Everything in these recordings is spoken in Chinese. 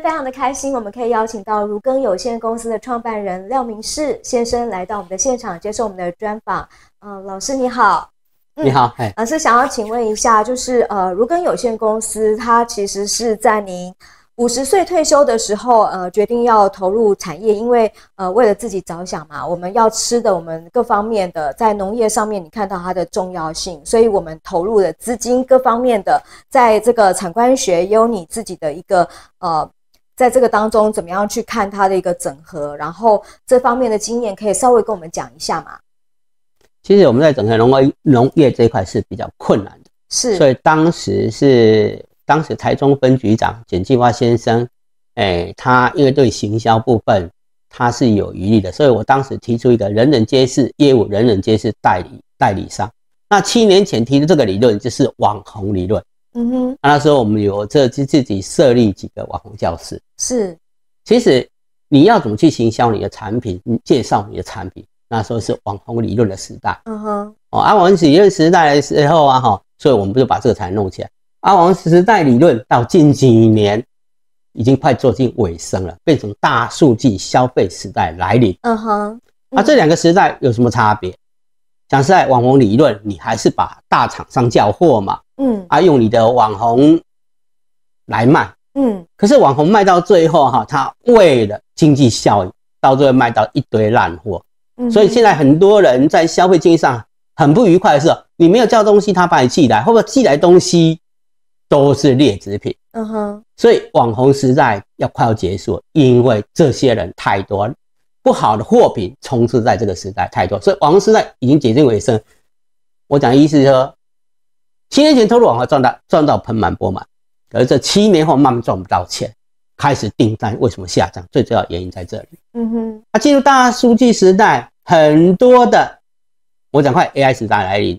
非常的开心，我们可以邀请到如根有限公司的创办人廖明世先生来到我们的现场接受我们的专访。嗯，老师你好，你好，老师想要请问一下，就是呃，如根有限公司，它其实是在您五十岁退休的时候，呃，决定要投入产业，因为呃，为了自己着想嘛，我们要吃的，我们各方面的在农业上面，你看到它的重要性，所以我们投入的资金各方面的，在这个产官学也有你自己的一个呃。在这个当中，怎么样去看它的一个整合？然后这方面的经验，可以稍微跟我们讲一下吗？其实我们在整合农化农业这一块是比较困难的，是，所以当时是当时台中分局长简继华先生，哎，他因为对行销部分他是有余力的，所以我当时提出一个人人皆是业务，人人皆是代理代理商。那七年前提的这个理论就是网红理论。嗯哼，那时候我们有自自自己设立几个网红教室，是，其实你要怎么去行销你的产品，介绍你的产品，那时候是网红理论的时代，嗯哼，哦阿王理论时代的时候啊哈，所以我们就把这个才弄起来，阿王时代理论到近几年已经快接近尾声了，变成大数据消费时代来临，嗯哼，啊这两个时代有什么差别？讲实在，网红理论，你还是把大厂商叫货嘛，嗯，啊，用你的网红来卖，嗯，可是网红卖到最后哈，他为了经济效益，到最后卖到一堆烂货，嗯，所以现在很多人在消费经济上很不愉快的是，你没有叫东西，他把你寄来，或者寄来东西都是劣质品，嗯哼，所以网红时代要快要结束，因为这些人太多。不好的货品充斥在这个时代太多，所以网红时代已经接近尾声。我讲的意思是说，七年前投入网红赚到赚到盆满钵满，可是这七年后慢慢赚不到钱，开始订单为什么下降？最主要原因在这里。嗯哼，啊，进入大数据时代，很多的我讲快 AI 时代来临，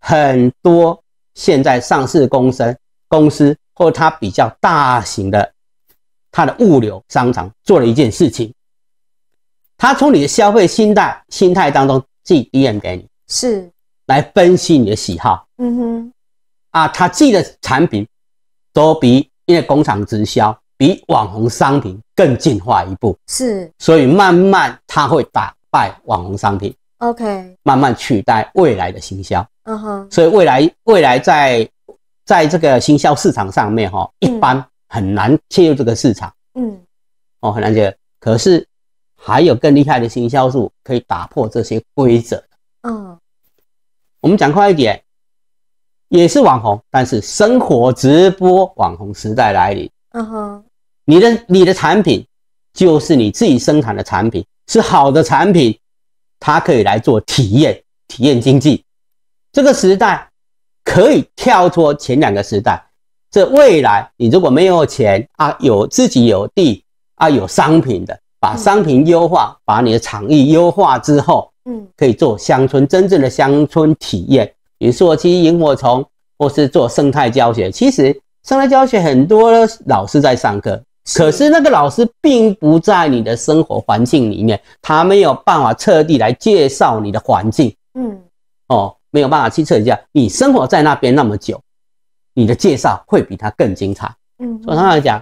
很多现在上市公司公司或它比较大型的它的物流商场做了一件事情。他从你的消费心态心态当中寄 d 提炼给你是来分析你的喜好，嗯哼，啊，他寄的产品都比因为工厂直销比网红商品更进化一步，是，所以慢慢他会打败网红商品，OK，慢慢取代未来的行销，嗯哼，所以未来未来在在这个行销市场上面哈，一般很难切入这个市场，嗯，哦，很难切入，可是。还有更厉害的行销术可以打破这些规则嗯，我们讲快一点，也是网红，但是生活直播网红时代来临。嗯哼，你的你的产品就是你自己生产的产品，是好的产品，它可以来做体验，体验经济。这个时代可以跳出前两个时代。这未来，你如果没有钱啊，有自己有地啊，有商品的。把商品优化，把你的场域优化之后，嗯，可以做乡村真正的乡村体验。比如说去萤火虫，或是做生态教学。其实生态教学很多老师在上课，可是那个老师并不在你的生活环境里面，他没有办法彻底来介绍你的环境。嗯，哦，没有办法去彻底讲。你生活在那边那么久，你的介绍会比他更精彩。嗯，通常来讲。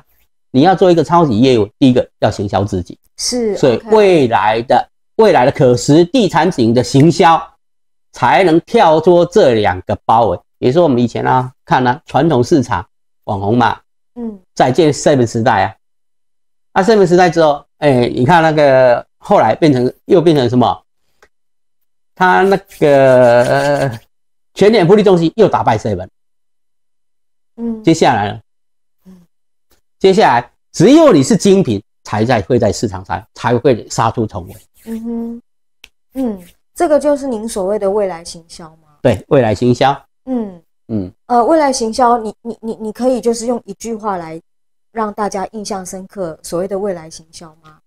你要做一个超级业务，第一个要行销自己，是，所以未来的未来的可食地产型的行销，才能跳出这两个包围。比如说我们以前啊，看啊，传统市场网红嘛，嗯，在建 seven 时代啊，啊 seven 时代之后，哎，你看那个后来变成又变成什么？他那个全脸福利东西又打败 seven，嗯，接下来呢？接下来，只有你是精品，才在会在市场上才会杀出重围。嗯哼，嗯，这个就是您所谓的未来行销吗？对，未来行销。嗯嗯，呃，未来行销，你你你你可以就是用一句话来让大家印象深刻，所谓的未来行销吗？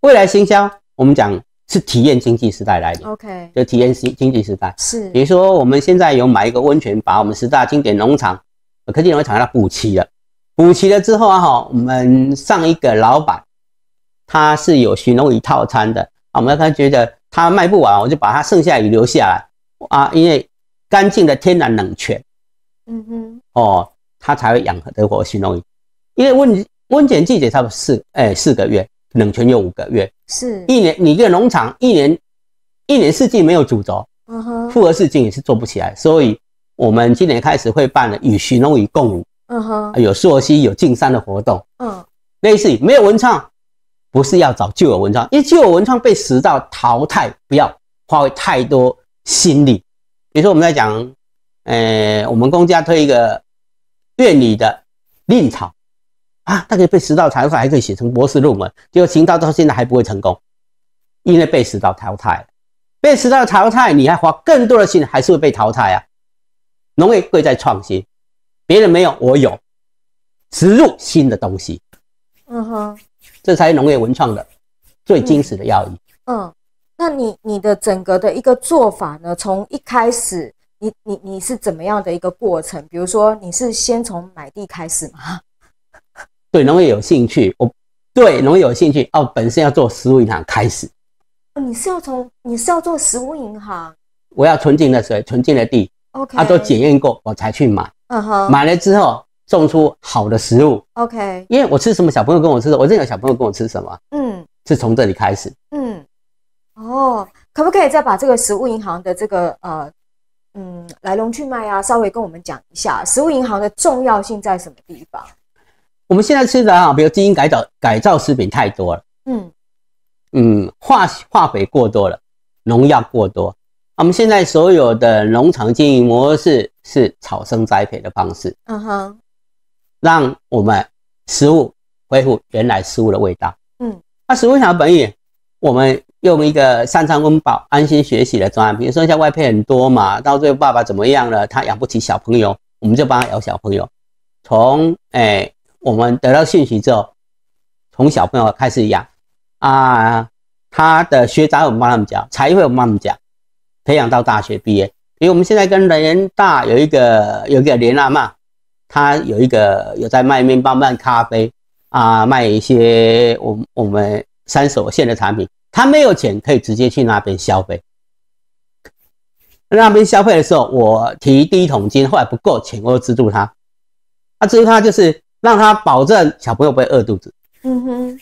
未来行销，我们讲是体验经济时代来的。OK，就体验经经济时代是。比如说，我们现在有买一个温泉，把我们十大经典农场、科技农场给它补齐了。补齐了之后啊，哈，我们上一个老板他是有寻龙鱼套餐的啊，我们他觉得他卖不完，我就把他剩下鱼留下来啊，因为干净的天然冷泉，嗯哼，哦，他才会养得活寻龙鱼，因为温温泉季节差不多四哎四个月，冷泉有五个月，是一年，你一个农场一年一年四季没有主轴，嗯哼，复合式经营是做不起来，所以我们今年开始会办了与寻龙鱼共舞。嗯哼，有溯溪，有进山的活动。嗯，类似没有文创，不是要找旧有文创，因为旧有文创被时代淘汰，不要花费太多心力。比如说，我们在讲，呃，我们公家推一个院里的历草啊，它可以被时道淘汰，还可以写成博士论文，结果行到到现在还不会成功，因为被时代淘汰，被时代淘汰，你还花更多的心，还是会被淘汰啊。农业贵在创新。别人没有，我有，植入新的东西，嗯哼，这才是农业文创的最精实的要义。嗯，那你你的整个的一个做法呢？从一开始，你你你是怎么样的一个过程？比如说，你是先从买地开始吗？对农业有兴趣，我对农业有兴趣哦。本身要做食物银行开始，哦，你是要从你是要做食物银行，我要纯净的水、纯净的地，OK，啊，都检验过我才去买。嗯哼，买了之后种出好的食物。OK，因为我吃什么小朋友跟我吃，我认有小朋友跟我吃什么。嗯，是从这里开始。嗯，哦，可不可以再把这个食物银行的这个呃嗯来龙去脉啊，稍微跟我们讲一下食物银行的重要性在什么地方？我们现在吃的啊，比如基因改造改造食品太多了。嗯嗯，化化肥过多了，农药过多。我们现在所有的农场经营模式是草生栽培的方式，嗯哼，让我们食物恢复原来食物的味道。嗯，那食物上的本意，我们用一个善餐温饱、安心学习的专案，比如说像外配很多嘛，到最后爸爸怎么样了？他养不起小朋友，我们就帮他养小朋友。从哎，我们得到讯息之后，从小朋友开始养啊，他的学杂我们帮他们教，才会我们帮他们教。培养到大学毕业，因为我们现在跟人大有一个有一个联纳嘛，他有一个有在卖面包、卖咖啡啊，卖一些我我们三手线的产品。他没有钱，可以直接去那边消费。那边消费的时候，我提第一桶金，后来不够钱，我就资助他。那资助他就是让他保证小朋友不会饿肚子。嗯哼。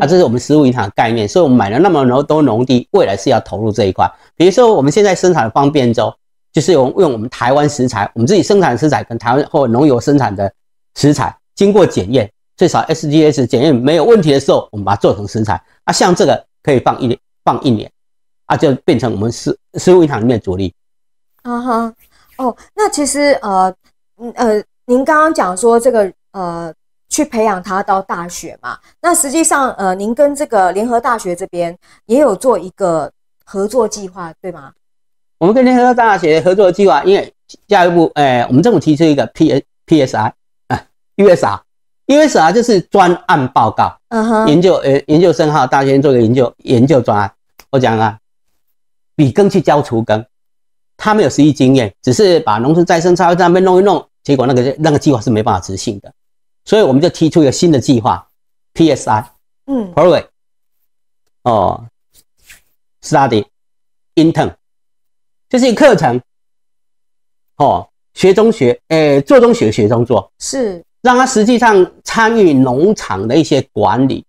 啊，这是我们食物银行的概念，所以我们买了那么多农地，未来是要投入这一块。比如说，我们现在生产的方便粥，就是用用我们台湾食材，我们自己生产的食材，跟台湾或农友生产的食材经过检验，最少 SGS 检验没有问题的时候，我们把它做成食材啊。像这个可以放一放一年，啊，就变成我们食食物银行里面主力。啊哈，哦，那其实呃，嗯呃，您刚刚讲说这个呃。去培养他到大学嘛？那实际上，呃，您跟这个联合大学这边也有做一个合作计划，对吗？我们跟联合大学合作的计划，因为下一步，哎，我们政府提出一个 PSPSI 啊 u s r u s r 就是专案报告，嗯哼，研究呃研究生哈，大学做一个研究研究专案。我讲啊，比耕去教除耕，他没有实际经验，只是把农村再生菜在那边弄一弄，结果那个那个计划是没办法执行的。所以我们就提出一个新的计划，PSI，嗯 p r o v r a e 哦，study，intern，这是一个课程，哦，学中学，呃，做中学，学中做，是，让他实际上参与农场的一些管理，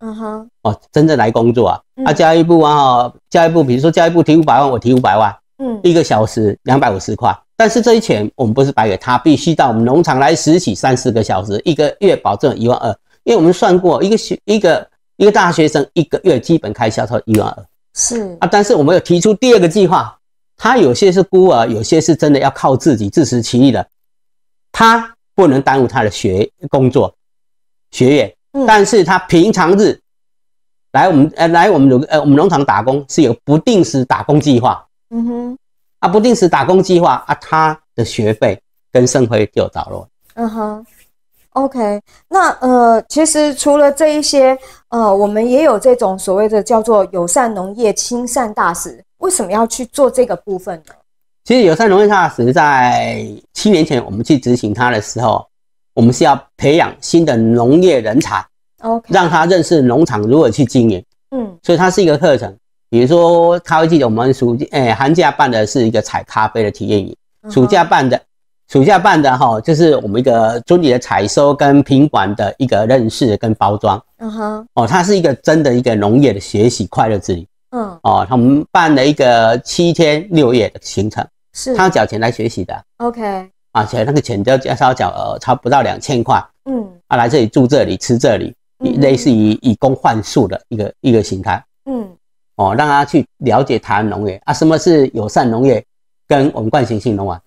嗯哼，哦，真正来工作啊，啊，教育部啊，教育部比如说教育部提五百万，我提五百万。嗯，一个小时两百五十块，但是这些钱我们不是白给他，必须到我们农场来实习三四个小时，一个月保证一万二。因为我们算过，一个学一个一个大学生一个月基本开销都一万二，是啊。但是我们有提出第二个计划，他有些是孤儿，有些是真的要靠自己自食其力的，他不能耽误他的学工作学业，但是他平常日来我们呃来我们呃我们农场打工是有不定时打工计划。嗯哼，啊，不定时打工计划啊，他的学费跟生辉就着落。嗯哼，OK，那呃，其实除了这一些，呃，我们也有这种所谓的叫做友善农业亲善大使，为什么要去做这个部分呢？其实友善农业大使在七年前我们去执行它的时候，我们是要培养新的农业人才，让他认识农场如何去经营。嗯，所以它是一个课程。比如说，他会记得我们暑诶寒假办的是一个采咖啡的体验营，暑假办的，暑假办的哈，就是我们一个专业的采收跟品管的一个认识跟包装。嗯哼，哦，它是一个真的一个农业的学习快乐之旅。嗯，哦，他们办了一个七天六夜的行程，是要缴钱来学习的。OK，啊，而且那个钱都要烧缴呃，差不到两千块。嗯，啊，来这里住这里吃这里，类似于以工换宿的一个一个形态。嗯。哦，让他去了解台湾农业啊，什么是友善农业，跟我们惯性性农啊，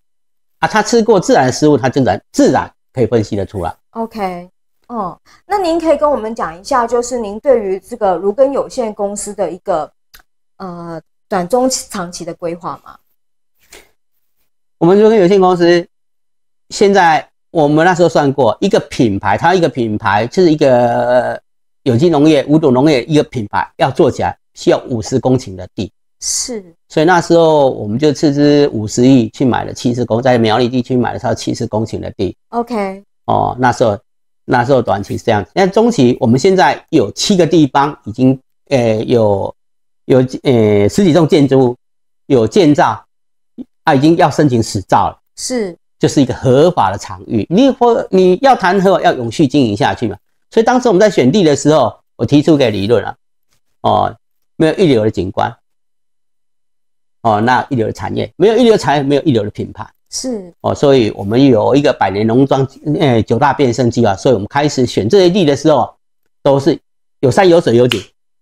啊，他吃过自然食物，他真然自然可以分析的出来。OK，哦，那您可以跟我们讲一下，就是您对于这个如根有限公司的一个呃短中长期的规划吗？我们如根有限公司现在我们那时候算过，一个品牌，它一个品牌就是一个有机农业、无土农业一个品牌要做起来。需要五十公顷的地，是，所以那时候我们就斥资五十亿去买了七十公，在苗栗地区买了超七十公顷的地。OK，哦，那时候那时候短期是这样，但中期我们现在有七个地方已经，呃，有有呃十几栋建筑物有建造，它已经要申请死照了，是，就是一个合法的场域。你或你要谈和要永续经营下去嘛，所以当时我们在选地的时候，我提出给理论了，哦。没有一流的景观，哦，那一流的产业没有一流产业，没有一流的品牌，是哦，所以我们有一个百年农庄，呃，九大变身计划，所以我们开始选这些地的时候，都是有山有水有景，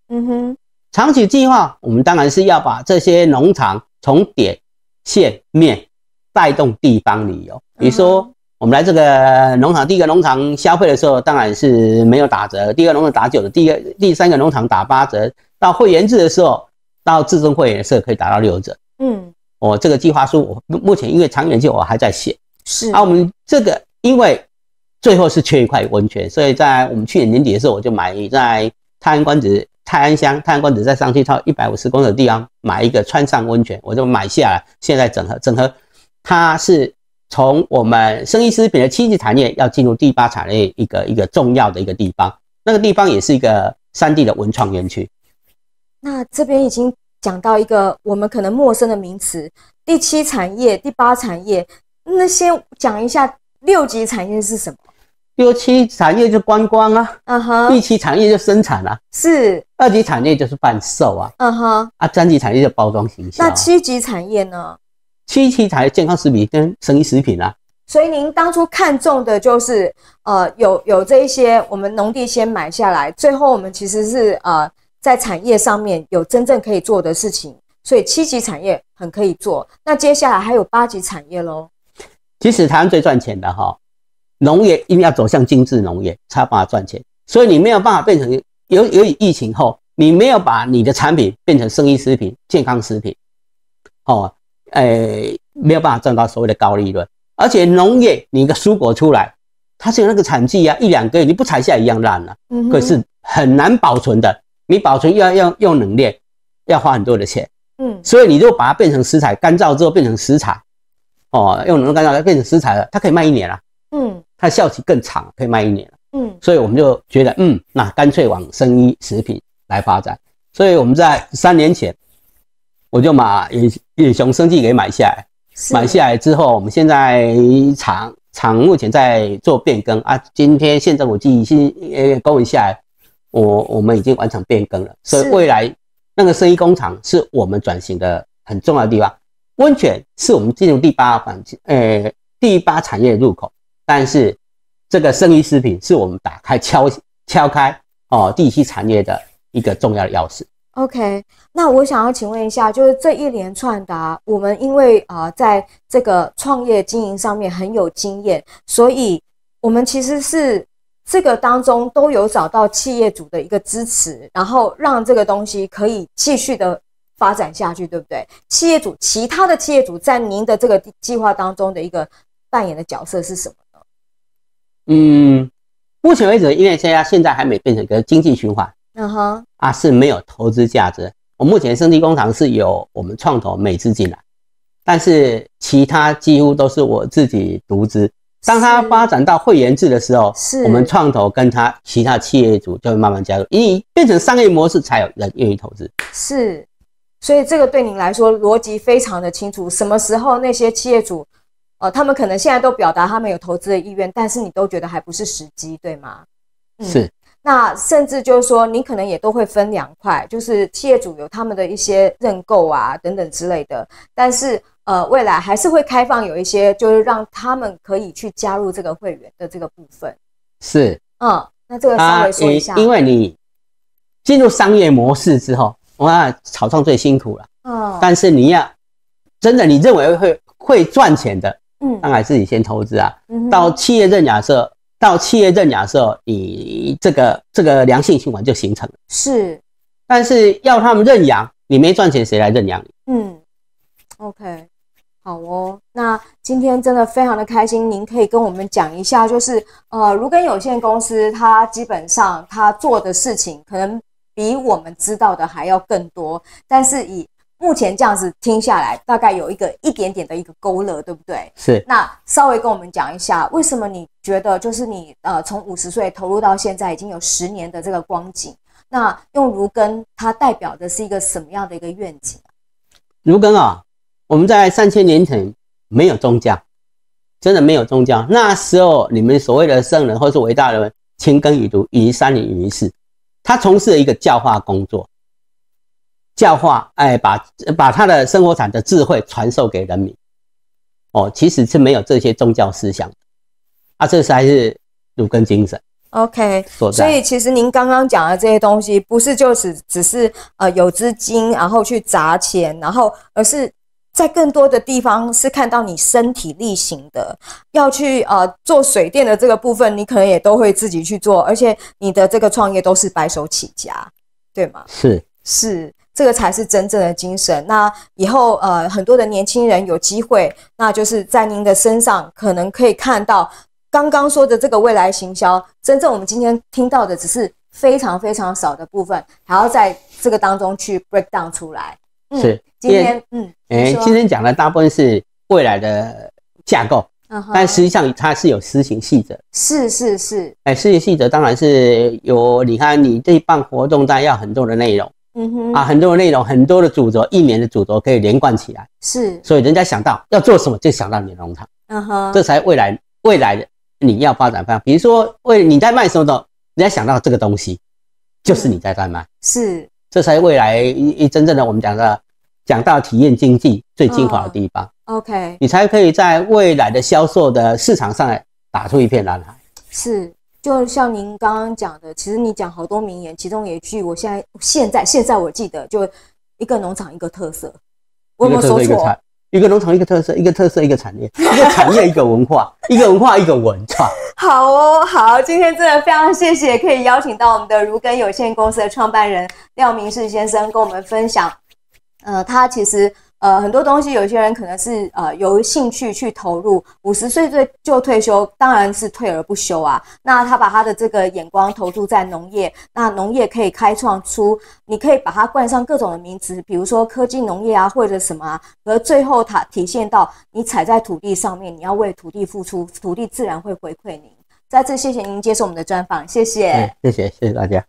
嗯哼，长期计划我们当然是要把这些农场从点线面带动地方旅游，比如说。我们来这个农场，第一个农场消费的时候当然是没有打折，第二个农场打九折，第二第三个农场打八折。到会员制的时候，到至尊会员的时候可以打到六折。嗯，我这个计划书，我目前因为长远计，我还在写。是。啊，我们这个因为最后是缺一块温泉，所以在我们去年年底的时候，我就买在泰安关子泰安乡泰安关子，在上去到一百五十公里的地方买一个川上温泉，我就买下来。现在整合整合，它是。从我们生意食品的七级产业要进入第八产业，一个一个重要的一个地方，那个地方也是一个三地的文创园区。那这边已经讲到一个我们可能陌生的名词，第七产业、第八产业。那先讲一下六级产业是什么？六七产业就观光啊，嗯哼。第七产业就生产啊，是。二级产业就是贩售啊，嗯哼。啊，三级产业就包装形象。那七级产业呢？七七才健康食品跟生意食品啦，所以您当初看中的就是呃有有这些我们农地先买下来，最后我们其实是呃在产业上面有真正可以做的事情，所以七级产业很可以做。那接下来还有八级产业喽，其实台湾最赚钱的哈，农业一定要走向精致农业才把它赚钱，所以你没有办法变成由由于疫情后，你没有把你的产品变成生意食品、健康食品哦。呃，没有办法赚到所谓的高利润，而且农业，你一个蔬果出来，它是有那个产季呀，一两个月你不采下一样烂了。嗯，可是很难保存的，你保存要要用冷链，要花很多的钱。嗯，所以你就把它变成食材，干燥之后变成食材，哦，用冷冻干燥它变成食材了，它可以卖一年了。嗯，它效期更长，可以卖一年了。嗯，所以我们就觉得，嗯，那干脆往生衣食品来发展。所以我们在三年前。我就把野野熊生技给买下来，买下来之后，我们现在厂厂目前在做变更啊。今天现在我记已呃公文下来，我我们已经完成变更了。所以未来那个生意工厂是我们转型的很重要的地方。温泉是我们进入第八环，呃，第八产业入口。但是这个生鱼食品是我们打开敲敲开哦第七产业的一个重要的钥匙。OK，那我想要请问一下，就是这一连串的，我们因为啊，在这个创业经营上面很有经验，所以我们其实是这个当中都有找到企业主的一个支持，然后让这个东西可以继续的发展下去，对不对？企业主，其他的企业主在您的这个计划当中的一个扮演的角色是什么呢？嗯，目前为止，因为现在现在还没变成一个经济循环。嗯哼，啊是没有投资价值。我目前升级工厂是有我们创投美资进来，但是其他几乎都是我自己独资。当它发展到会员制的时候，我们创投跟它其他企业主就会慢慢加入，因为变成商业模式才有人愿意投资。是，所以这个对您来说逻辑非常的清楚。什么时候那些企业主，呃，他们可能现在都表达他们有投资的意愿，但是你都觉得还不是时机，对吗？是。那甚至就是说，你可能也都会分两块，就是企业主有他们的一些认购啊等等之类的。但是呃，未来还是会开放有一些，就是让他们可以去加入这个会员的这个部分。是，嗯，那这个稍微说一下，因为你进入商业模式之后，哇，炒上最辛苦了。嗯，但是你要真的你认为会会赚钱的，嗯，那然是你先投资啊。嗯，到企业认，假设。到企业认养的时候，你这个这个良性循环就形成了。是，但是要他们认养，你没赚钱，谁来认养你？嗯，OK，好哦。那今天真的非常的开心，您可以跟我们讲一下，就是呃，如根有限公司，它基本上它做的事情，可能比我们知道的还要更多。但是以目前这样子听下来，大概有一个一点点的一个勾勒，对不对？是。那稍微跟我们讲一下，为什么你觉得就是你呃，从五十岁投入到现在已经有十年的这个光景，那用如根它代表的是一个什么样的一个愿景啊？根啊，我们在三千年前没有宗教，真的没有宗教。那时候你们所谓的圣人或是伟大人，勤耕于读，于山林于世，他从事了一个教化工作。教化，哎，把把他的生活产的智慧传授给人民，哦，其实是没有这些宗教思想啊，这是还是儒根精神。OK，所以其实您刚刚讲的这些东西，不是就是只是呃有资金然后去砸钱，然后而是在更多的地方是看到你身体力行的，要去呃做水电的这个部分，你可能也都会自己去做，而且你的这个创业都是白手起家，对吗？是是。这个才是真正的精神。那以后，呃，很多的年轻人有机会，那就是在您的身上，可能可以看到刚刚说的这个未来行销。真正我们今天听到的，只是非常非常少的部分，还要在这个当中去 break down 出来。是，今天，嗯，哎，今天讲的大部分是未来的架构，但实际上它是有施行细则。是是是。哎，施行细则当然是有，你看你这办活动，当然要很多的内容。嗯哼啊，很多的内容，很多的主轴，一年的主轴可以连贯起来。是，所以人家想到要做什么，就想到你的农场。嗯哼，这才未来未来的你要发展方向。比如说，为你在卖什么的，人家想到这个东西，就是你在在卖。是，这才未来一真正的我们讲的讲到体验经济最精华的地方。OK，你才可以在未来的销售的市场上打出一片蓝海。是。就像您刚刚讲的，其实你讲好多名言，其中有一句，我现在现在现在我记得，就一个农场一个特色，我有没有说错。一个农场一个特色，一个特色一个产业，一个产业一个文化，一个文化一个文创。好哦，好，今天真的非常谢谢，可以邀请到我们的如根有限公司的创办人廖明世先生跟我们分享。呃，他其实。呃，很多东西，有些人可能是呃有兴趣去投入。五十岁最就退休，当然是退而不休啊。那他把他的这个眼光投注在农业，那农业可以开创出，你可以把它冠上各种的名词，比如说科技农业啊，或者什么。啊。而最后，它体现到你踩在土地上面，你要为土地付出，土地自然会回馈你。再次谢谢您接受我们的专访，谢谢，谢谢，谢谢大家。